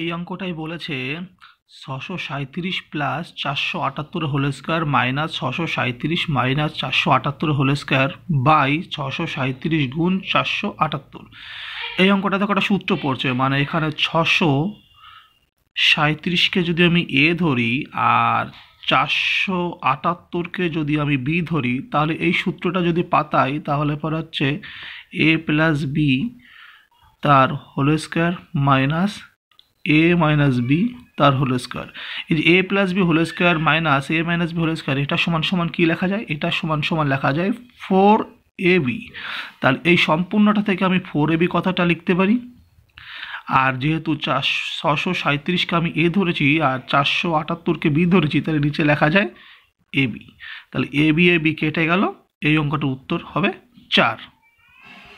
এই অঙ্কটাই বলেছে ছশো সাঁত্রিশ প্লাস চারশো আটাত্তর হোল স্কোয়ার মাইনাস ছশো সাঁত্রিশ মাইনাস চারশো আটাত্তর হোল স্কোয়ার বাই ছশো সাঁত্রিশ গুণ চারশো আটাত্তর এই অঙ্কটাতে কটা সূত্র পড়ছে মানে এখানে ছশো সাঁত্রিশকে যদি আমি এ ধরি আর চারশো আটাত্তরকে যদি আমি বি ধরি তাহলে এই সূত্রটা যদি পাতাই তাহলে পর হচ্ছে এ প্লাস বি তার whole square minus A minus B তার হোল স্কোয়ার এই যে A plus B whole square minus A minus B whole square এটা সমান সমান কী লেখা যায় এটা সমান সমান লেখা যায় ফোর এ বি তাহলে এই সম্পূর্ণটা থেকে আমি ফোর এ বি কথাটা লিখতে পারি আর যেহেতু চারশো ছশো সাঁত্রিশকে আমি এ ধরেছি আর চারশো আটাত্তরকে বি ধরেছি তাহলে নিচে লেখা যায় এ বি তাহলে এ বি এ বি কেটে গেল এই অঙ্কটা উত্তর হবে চার